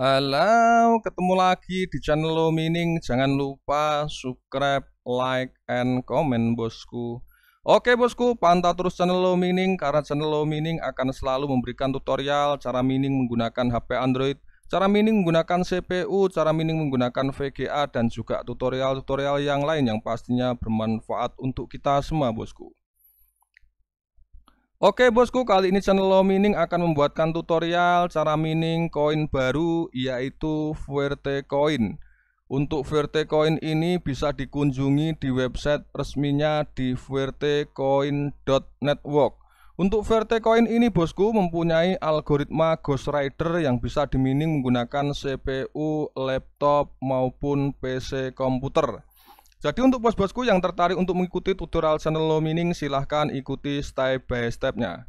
Halo, ketemu lagi di channel lo mining Jangan lupa subscribe, like, and comment, bosku. Oke bosku, pantau terus channel lo mining karena channel lo mining akan selalu memberikan tutorial cara mining menggunakan HP Android, cara mining menggunakan CPU, cara mining menggunakan VGA, dan juga tutorial-tutorial yang lain yang pastinya bermanfaat untuk kita semua bosku. Oke bosku, kali ini channel Lo Mining akan membuatkan tutorial cara mining koin baru yaitu Fuerte Coin. Untuk Fuerte Coin ini bisa dikunjungi di website resminya di fuertecoin.network. Untuk Fuerte Coin ini bosku mempunyai algoritma Ghost Rider yang bisa dimining menggunakan CPU, laptop maupun PC komputer. Jadi untuk bos-bosku yang tertarik untuk mengikuti tutorial channel Low mining silahkan ikuti step by stepnya.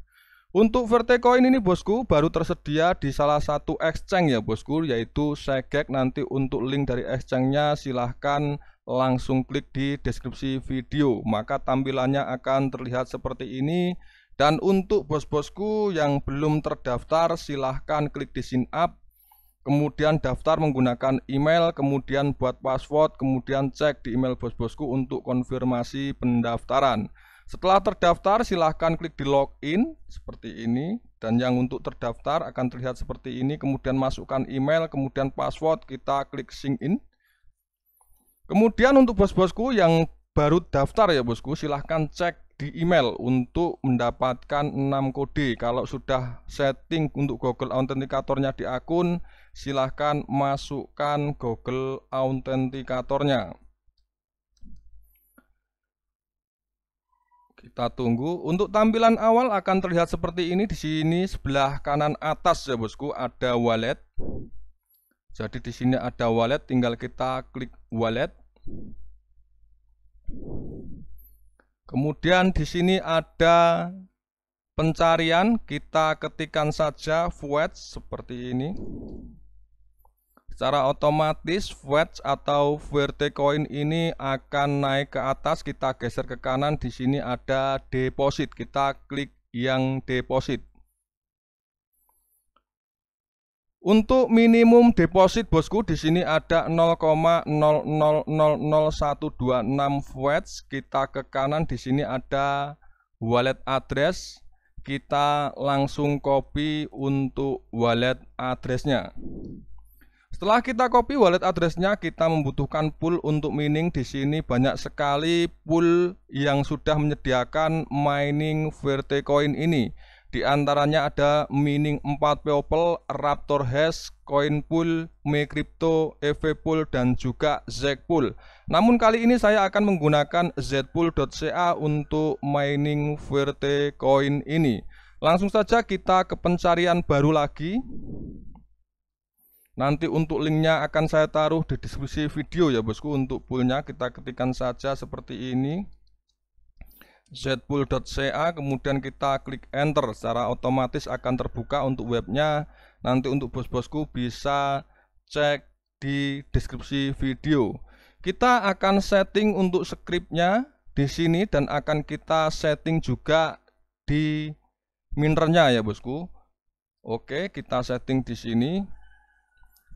Untuk Vertecoin ini bosku baru tersedia di salah satu exchange ya bosku yaitu Segek nanti untuk link dari exchange-nya silahkan langsung klik di deskripsi video maka tampilannya akan terlihat seperti ini dan untuk bos-bosku yang belum terdaftar silahkan klik di sign up kemudian daftar menggunakan email, kemudian buat password, kemudian cek di email bos-bosku untuk konfirmasi pendaftaran. Setelah terdaftar, silahkan klik di login seperti ini. Dan yang untuk terdaftar akan terlihat seperti ini. Kemudian masukkan email, kemudian password, kita klik sign in. Kemudian untuk bos-bosku yang baru daftar ya bosku, silahkan cek di email untuk mendapatkan 6 kode. Kalau sudah setting untuk Google Authenticator-nya di akun, silahkan masukkan Google Authenticator-nya. Kita tunggu. Untuk tampilan awal akan terlihat seperti ini. Di sini sebelah kanan atas ya bosku ada wallet. Jadi di sini ada wallet, tinggal kita klik wallet. Kemudian di sini ada pencarian, kita ketikkan saja fwet seperti ini. Secara otomatis fwet atau coin ini akan naik ke atas, kita geser ke kanan, di sini ada deposit, kita klik yang deposit. Untuk minimum deposit bosku di sini ada 0,0000126 Feds. Kita ke kanan di sini ada wallet address. Kita langsung copy untuk wallet addressnya. Setelah kita copy wallet addressnya, kita membutuhkan pool untuk mining. Di sini banyak sekali pool yang sudah menyediakan mining Vertecoin ini di antaranya ada mining 4 people, Raptor Hash, Coin Pool, Me Crypto, EV Pool, dan juga Z Pool. Namun kali ini saya akan menggunakan zpool.ca untuk mining VRT Coin ini. Langsung saja kita ke pencarian baru lagi. Nanti untuk linknya akan saya taruh di deskripsi video ya bosku untuk poolnya kita ketikkan saja seperti ini zpool.ca kemudian kita klik enter secara otomatis akan terbuka untuk webnya nanti untuk bos-bosku bisa cek di deskripsi video kita akan setting untuk scriptnya di sini dan akan kita setting juga di minernya ya bosku Oke kita setting di sini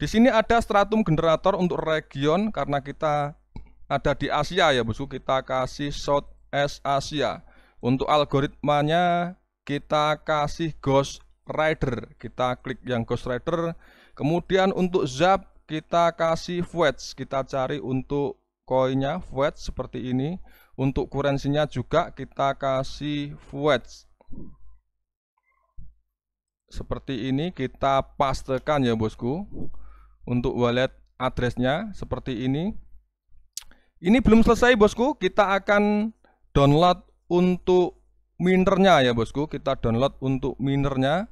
di sini ada stratum generator untuk region karena kita ada di Asia ya bosku kita kasih short S Asia. Untuk algoritmanya kita kasih Ghost Rider. Kita klik yang Ghost Rider. Kemudian untuk Zap kita kasih Fetch. Kita cari untuk koinnya Fetch seperti ini. Untuk kurensinya juga kita kasih Fetch. Seperti ini kita pastekan ya bosku. Untuk wallet addressnya seperti ini. Ini belum selesai bosku, kita akan download untuk minernya ya bosku kita download untuk minernya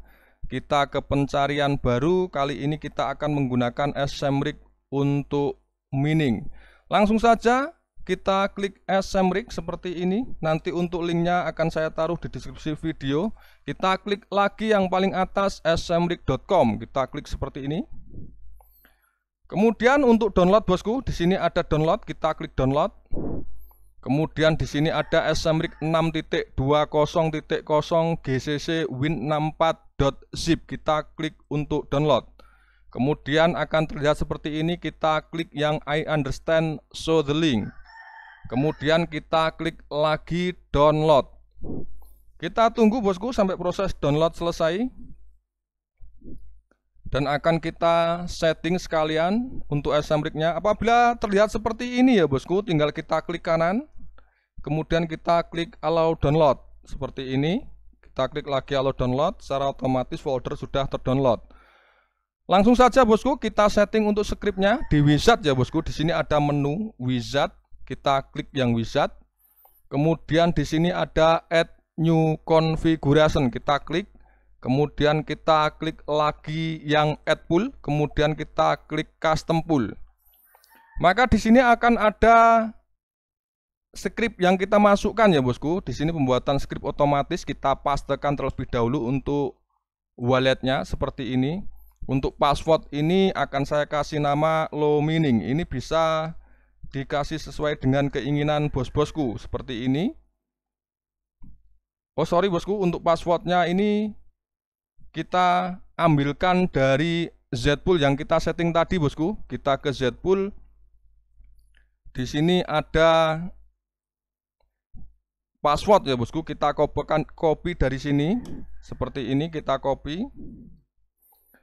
kita ke pencarian baru kali ini kita akan menggunakan SMRIG untuk mining langsung saja kita klik SMRIG seperti ini nanti untuk linknya akan saya taruh di deskripsi video kita klik lagi yang paling atas smrig.com kita klik seperti ini kemudian untuk download bosku di sini ada download kita klik download Kemudian di sini ada SMRIC 6.20.0 GCC win64.zip. Kita klik untuk download. Kemudian akan terlihat seperti ini, kita klik yang I understand show the link. Kemudian kita klik lagi download. Kita tunggu bosku sampai proses download selesai. Dan akan kita setting sekalian untuk SMRIC-nya. Apabila terlihat seperti ini ya bosku, tinggal kita klik kanan kemudian kita klik allow download seperti ini kita klik lagi allow download secara otomatis folder sudah terdownload langsung saja bosku kita setting untuk scriptnya di wizard ya bosku di sini ada menu wizard kita klik yang wizard kemudian di sini ada add new configuration kita klik kemudian kita klik lagi yang add pool kemudian kita klik custom pool maka di sini akan ada skrip yang kita masukkan ya bosku. Di sini pembuatan skrip otomatis kita pastekan terlebih dahulu untuk walletnya seperti ini. Untuk password ini akan saya kasih nama low meaning. Ini bisa dikasih sesuai dengan keinginan bos-bosku seperti ini. Oh sorry bosku, untuk passwordnya ini kita ambilkan dari Zpool yang kita setting tadi bosku. Kita ke Zpool. Di sini ada password ya bosku kita kopikan copy dari sini seperti ini kita copy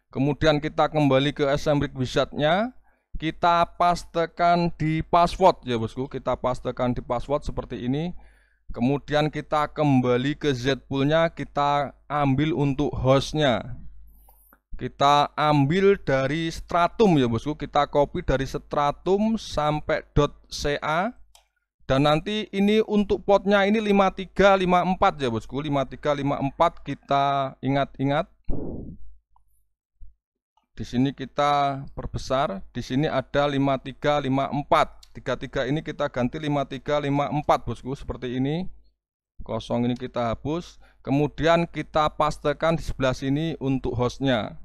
kemudian kita kembali ke SMBrick wizardnya kita pastekan di password ya bosku kita pastekan di password seperti ini kemudian kita kembali ke Z Zpoolnya kita ambil untuk hostnya kita ambil dari stratum ya bosku kita copy dari stratum sampai .ca dan nanti ini untuk potnya ini 53, 54 ya bosku 53, 54 kita ingat-ingat Di sini kita perbesar Di sini ada 53, 54 33 ini kita ganti 53, 54 bosku Seperti ini Kosong ini kita hapus Kemudian kita pastekan di sebelah sini untuk hostnya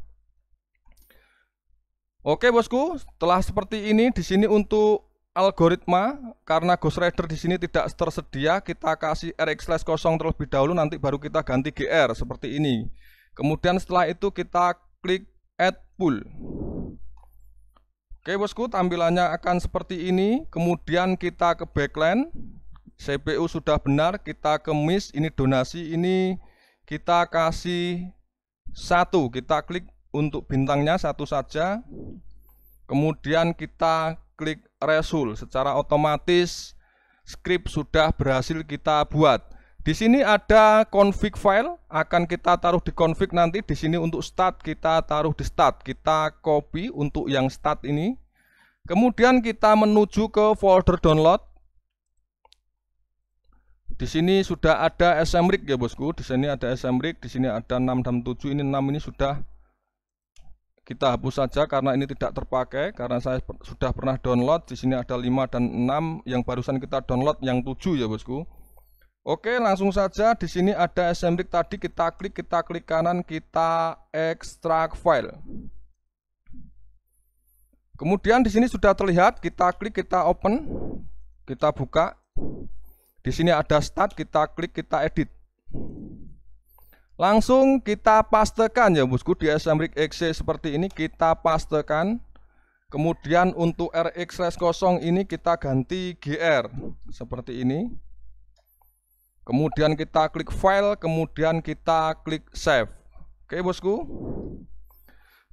Oke bosku, telah seperti ini di sini untuk algoritma karena Ghost Rider di sini tidak tersedia, kita kasih RX slash kosong terlebih dahulu nanti baru kita ganti GR seperti ini. Kemudian setelah itu kita klik add pool. Oke bosku, tampilannya akan seperti ini. Kemudian kita ke backline. CPU sudah benar, kita ke miss, ini donasi, ini kita kasih satu. Kita klik untuk bintangnya satu saja. Kemudian kita klik result, secara otomatis script sudah berhasil kita buat di sini ada config file akan kita taruh di config nanti di sini untuk start kita taruh di start kita copy untuk yang start ini kemudian kita menuju ke folder download di sini sudah ada SMRIG ya bosku di sini ada SMRIG di sini ada 667 ini 6 ini sudah kita hapus saja karena ini tidak terpakai karena saya sudah pernah download di sini ada 5 dan 6 yang barusan kita download yang 7 ya bosku Oke langsung saja di sini ada SMRIC tadi kita klik kita klik kanan kita ekstrak file kemudian di sini sudah terlihat kita klik kita open kita buka di sini ada start kita klik kita edit Langsung kita pastekan ya bosku di SMRIC XC seperti ini kita pastekan. Kemudian untuk RX Res 0 ini kita ganti GR seperti ini. Kemudian kita klik file, kemudian kita klik save. Oke bosku.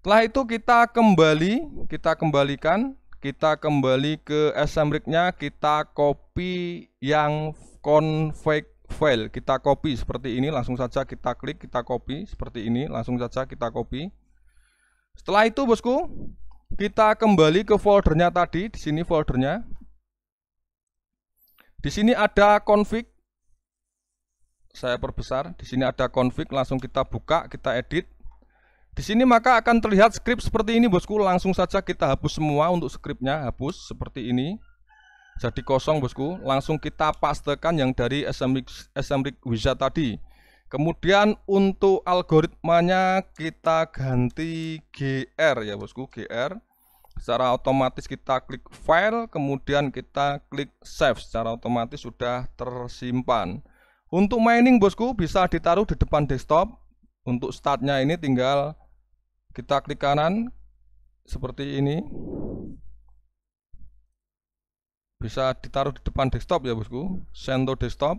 Setelah itu kita kembali, kita kembalikan, kita kembali ke SMRIC-nya, kita copy yang config file kita copy seperti ini langsung saja kita klik kita copy seperti ini langsung saja kita copy setelah itu bosku kita kembali ke foldernya tadi di sini foldernya di sini ada config saya perbesar di sini ada config langsung kita buka kita edit di sini maka akan terlihat script seperti ini bosku langsung saja kita hapus semua untuk scriptnya hapus seperti ini jadi kosong bosku langsung kita pastekan yang dari SMX, SMX Wizard tadi kemudian untuk algoritmanya kita ganti GR ya bosku GR secara otomatis kita klik file kemudian kita klik save secara otomatis sudah tersimpan untuk mining bosku bisa ditaruh di depan desktop untuk startnya ini tinggal kita klik kanan seperti ini bisa ditaruh di depan desktop ya bosku sendo desktop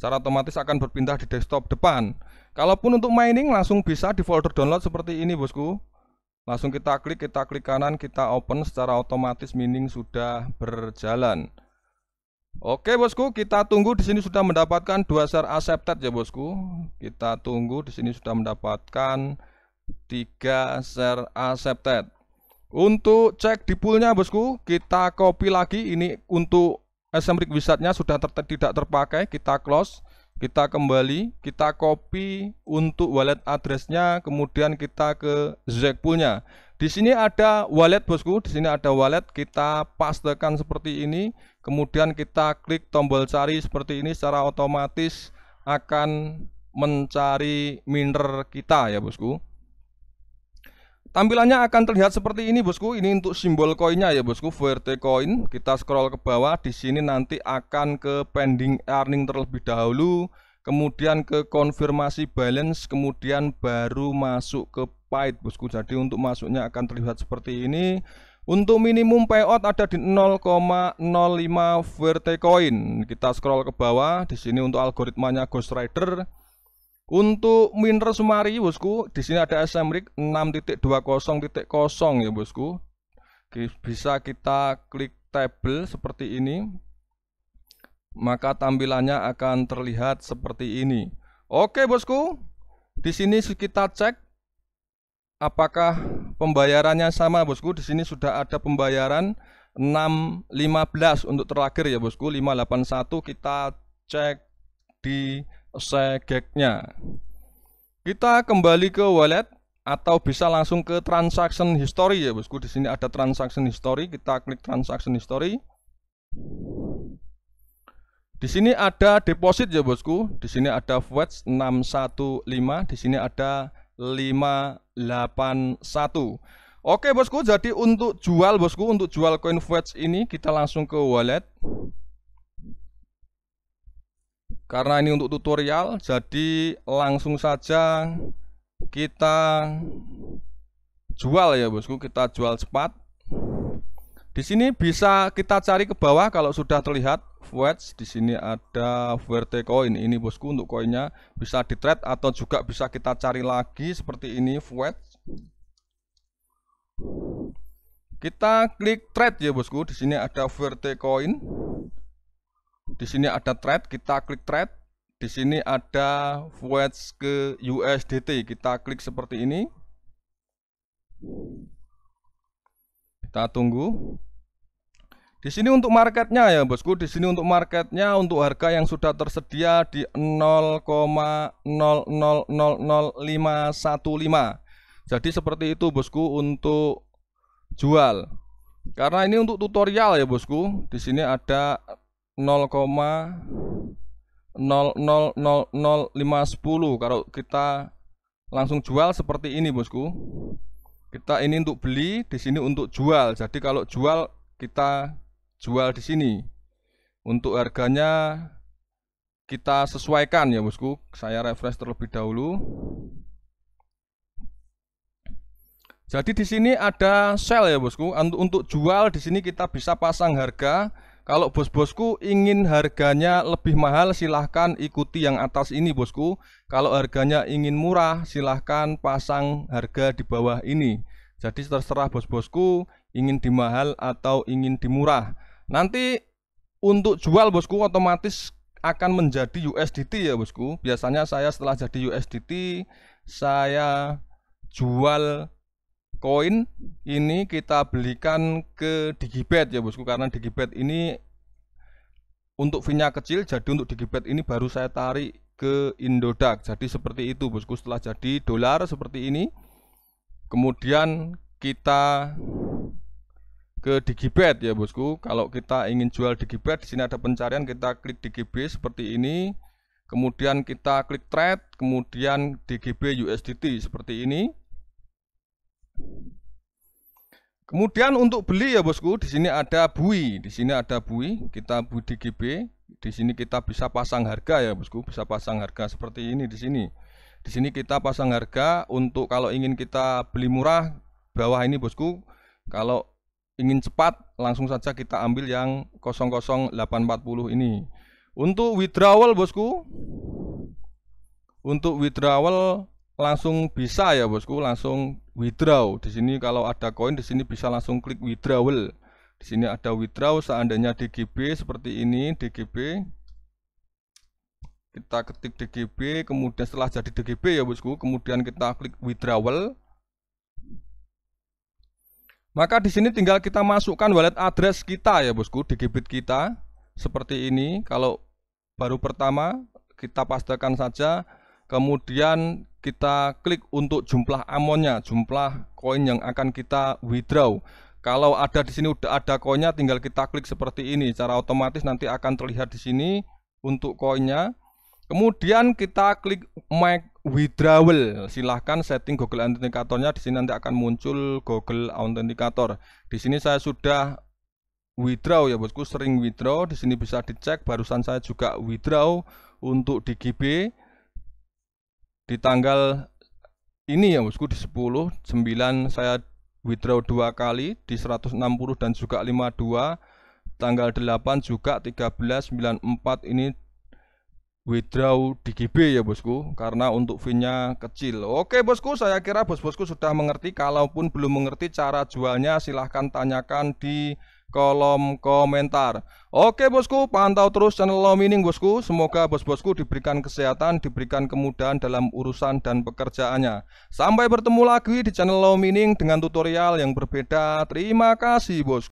secara otomatis akan berpindah di desktop depan kalaupun untuk mining langsung bisa di folder download seperti ini bosku langsung kita klik kita klik kanan kita open secara otomatis mining sudah berjalan Oke bosku, kita tunggu di sini sudah mendapatkan dua share accepted ya bosku. Kita tunggu di sini sudah mendapatkan tiga share accepted. Untuk cek di poolnya bosku, kita copy lagi ini untuk SM Rig Wizardnya sudah ter tidak terpakai, kita close, kita kembali, kita copy untuk wallet addressnya, kemudian kita ke zek poolnya. Di sini ada wallet bosku, di sini ada wallet, kita pastekan seperti ini, kemudian kita klik tombol cari seperti ini secara otomatis akan mencari miner kita ya bosku. Tampilannya akan terlihat seperti ini bosku. Ini untuk simbol koinnya ya bosku, VRT coin. Kita scroll ke bawah, di sini nanti akan ke pending earning terlebih dahulu, kemudian ke konfirmasi balance, kemudian baru masuk ke paid bosku. Jadi untuk masuknya akan terlihat seperti ini. Untuk minimum payout ada di 0,05 VRT coin. Kita scroll ke bawah, di sini untuk algoritmanya Ghost Rider untuk miner Sumari bosku, di sini ada SMRIG 6.20.0 ya bosku. Bisa kita klik table seperti ini. Maka tampilannya akan terlihat seperti ini. Oke bosku, di sini kita cek apakah pembayarannya sama bosku. Di sini sudah ada pembayaran 615 untuk terakhir ya bosku. 581 kita cek di segeknya. Kita kembali ke wallet atau bisa langsung ke transaction history ya bosku. Di sini ada transaction history, kita klik transaction history. Di sini ada deposit ya bosku. Di sini ada wedge 615, di sini ada 581. Oke bosku, jadi untuk jual bosku untuk jual coin fetch ini kita langsung ke wallet. Karena ini untuk tutorial, jadi langsung saja kita jual ya bosku, kita jual cepat. Di sini bisa kita cari ke bawah kalau sudah terlihat Wedge di sini ada VRT coin ini bosku untuk koinnya bisa di trade atau juga bisa kita cari lagi seperti ini Wedge kita klik trade ya bosku di sini ada VRT coin di sini ada trade, kita klik trade. Di sini ada wedge ke USDT, kita klik seperti ini. Kita tunggu. Di sini untuk marketnya ya bosku, di sini untuk marketnya untuk harga yang sudah tersedia di 0,0000515. Jadi seperti itu bosku untuk jual. Karena ini untuk tutorial ya bosku, di sini ada 0,000510 kalau kita langsung jual seperti ini bosku kita ini untuk beli di sini untuk jual jadi kalau jual kita jual di sini untuk harganya kita sesuaikan ya bosku saya refresh terlebih dahulu jadi di sini ada sell ya bosku untuk jual di sini kita bisa pasang harga kalau bos-bosku ingin harganya lebih mahal, silahkan ikuti yang atas ini, bosku. Kalau harganya ingin murah, silahkan pasang harga di bawah ini. Jadi terserah bos-bosku ingin dimahal atau ingin dimurah. Nanti untuk jual bosku otomatis akan menjadi USDT ya bosku. Biasanya saya setelah jadi USDT, saya jual koin ini kita belikan ke Digibet ya bosku karena Digibet ini untuk vinya kecil jadi untuk Digibet ini baru saya tarik ke Indodax jadi seperti itu bosku setelah jadi dolar seperti ini kemudian kita ke Digibet ya bosku kalau kita ingin jual Digibet di sini ada pencarian kita klik digib seperti ini kemudian kita klik trade kemudian DGB USDT seperti ini Kemudian untuk beli ya bosku, di sini ada bui, di sini ada bui, kita di GB, di sini kita bisa pasang harga ya bosku, bisa pasang harga seperti ini di sini. Di sini kita pasang harga untuk kalau ingin kita beli murah bawah ini bosku, kalau ingin cepat langsung saja kita ambil yang 00840 ini. Untuk withdrawal bosku, untuk withdrawal langsung bisa ya bosku, langsung withdraw. Di sini kalau ada koin di sini bisa langsung klik withdrawal. Di sini ada withdraw seandainya DGB seperti ini DGB. Kita ketik DGB, kemudian setelah jadi DGB ya bosku, kemudian kita klik withdrawal. Maka di sini tinggal kita masukkan wallet address kita ya bosku, DGB kita seperti ini. Kalau baru pertama kita pastikan saja kemudian kita klik untuk jumlah amonnya, jumlah koin yang akan kita withdraw. Kalau ada di sini udah ada koinnya, tinggal kita klik seperti ini. cara otomatis nanti akan terlihat di sini untuk koinnya. Kemudian kita klik make withdrawal. Silahkan setting Google Authenticatornya nya Di sini nanti akan muncul Google Authenticator. Di sini saya sudah withdraw ya bosku, sering withdraw. Di sini bisa dicek. Barusan saya juga withdraw untuk di GB di tanggal ini ya bosku di 10 9 saya withdraw dua kali di 160 dan juga 52 tanggal 8 juga 13 94 ini withdraw di GB ya bosku karena untuk finnya kecil oke bosku saya kira bos-bosku sudah mengerti kalaupun belum mengerti cara jualnya silahkan tanyakan di kolom komentar. Oke bosku, pantau terus channel Lo Mining bosku. Semoga bos-bosku diberikan kesehatan, diberikan kemudahan dalam urusan dan pekerjaannya. Sampai bertemu lagi di channel Lo Mining dengan tutorial yang berbeda. Terima kasih bosku.